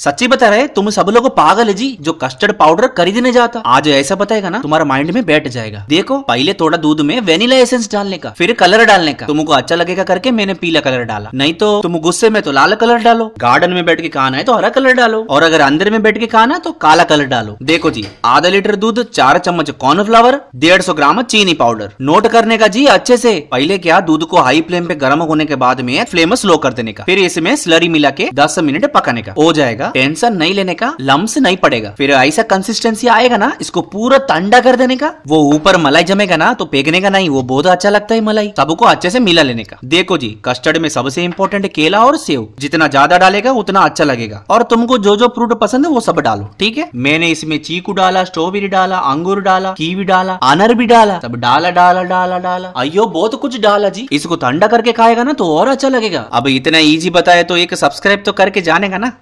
सच्ची बता रहे तुम सब लोग पागल है जी जो कस्टर्ड पाउडर खरीदने जाता आज ऐसा बताएगा ना तुम्हारा माइंड में बैठ जाएगा देखो पहले थोड़ा दूध में वेनिला एसेंस डालने का फिर कलर डालने का तुमको अच्छा लगेगा करके मैंने पीला कलर डाला नहीं तो तुम गुस्से में तो लाल कलर डालो गार्डन में बैठ के खाना है तो हरा कलर डालो और अगर अंदर में बैठ के खाना है तो काला कलर डालो देखो जी आधा लीटर दूध चार चम्मच कॉर्नफ्लावर डेढ़ सौ ग्राम चीनी पाउडर नोट करने का जी अच्छे से पहले क्या दूध को हाई फ्लेम पे गर्म होने के बाद में फ्लेम स्लो कर देने का फिर इसमें स्लरी मिला के दस मिनट पकाने का हो जाएगा जाएगा टेंशन नहीं लेने का लम्स नहीं पड़ेगा फिर ऐसा कंसिस्टेंसी आएगा ना इसको पूरा ठंडा कर देने का वो ऊपर मलाई जमेगा ना तो पेकने का नहीं वो बहुत अच्छा लगता है मलाई सबको अच्छे से मिला लेने का देखो जी कस्टर्ड में सबसे इम्पोर्टेंट केला और सेव जितना ज्यादा डालेगा उतना अच्छा लगेगा और तुमको जो जो फ्रूट पसंद है वो सब डालो ठीक है मैंने इसमें चीकू डाला स्ट्रॉबेरी डाला अंगूर डाला कीवी डाला अनर भी डाला सब डाला डाला डाला डाला अयो बहुत कुछ डाला जी इसको ठंडा करके खाएगा ना तो और अच्छा लगेगा अब इतना इजी बताया तो एक सब्सक्राइब तो करके जानेगा ना